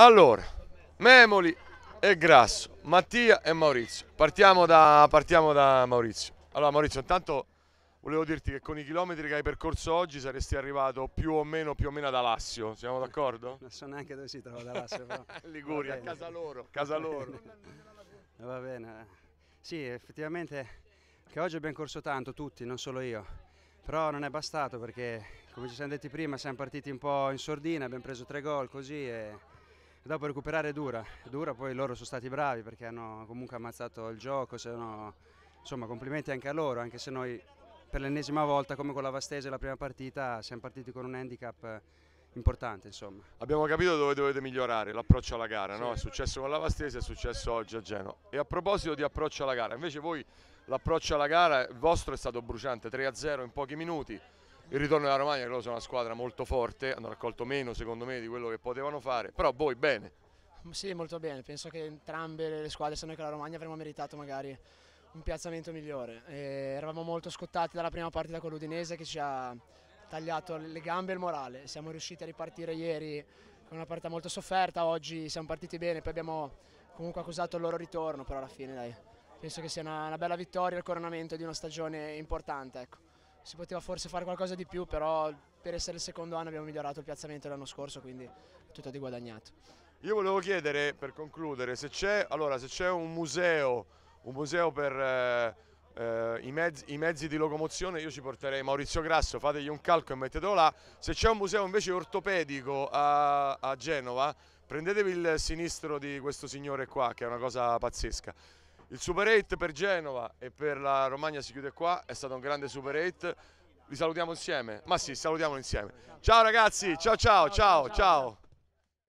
Allora, Memoli e Grasso, Mattia e Maurizio. Partiamo da, partiamo da Maurizio. Allora Maurizio, intanto volevo dirti che con i chilometri che hai percorso oggi saresti arrivato più o meno, più o meno ad Alassio, siamo d'accordo? Non so neanche dove si trova ad Alassio Liguria, a casa loro. Casa loro. Va bene. Sì, effettivamente che oggi abbiamo corso tanto tutti, non solo io. Però non è bastato perché, come ci siamo detti prima, siamo partiti un po' in sordina, abbiamo preso tre gol così e dopo recuperare è dura, è dura, poi loro sono stati bravi perché hanno comunque ammazzato il gioco, no, insomma complimenti anche a loro, anche se noi per l'ennesima volta come con la Vastese la prima partita siamo partiti con un handicap importante insomma. Abbiamo capito dove dovete migliorare, l'approccio alla gara, sì. no? è successo con la Vastese, è successo oggi a Genoa. E a proposito di approccio alla gara, invece voi l'approccio alla gara, il vostro è stato bruciante, 3-0 in pochi minuti, il ritorno della Romagna, che loro sono una squadra molto forte, hanno raccolto meno secondo me di quello che potevano fare, però voi boh, bene. Sì, molto bene, penso che entrambe le squadre, se noi che la Romagna avremmo meritato magari un piazzamento migliore. E eh, eravamo molto scottati dalla prima partita con l'Udinese che ci ha tagliato le gambe e il morale, siamo riusciti a ripartire ieri con una partita molto sofferta, oggi siamo partiti bene, poi abbiamo comunque accusato il loro ritorno, però alla fine dai, penso che sia una, una bella vittoria, il coronamento di una stagione importante. Ecco si poteva forse fare qualcosa di più, però per essere il secondo anno abbiamo migliorato il piazzamento l'anno scorso, quindi tutto di guadagnato. Io volevo chiedere, per concludere, se c'è allora, un museo, un museo per eh, eh, i, mezzi, i, mezzi, di locomozione, io ci porterei Maurizio Grasso, fategli un calco e mettetelo là. Se c'è un museo invece ortopedico a, a Genova, prendetevi il sinistro di questo signore qua, che è una cosa pazzesca. Il Super 8 per Genova e per la Romagna si chiude qua, è stato un grande Super 8. Li salutiamo insieme? Ma sì, salutiamo insieme. Ciao ragazzi, ciao ciao ciao ciao. ciao.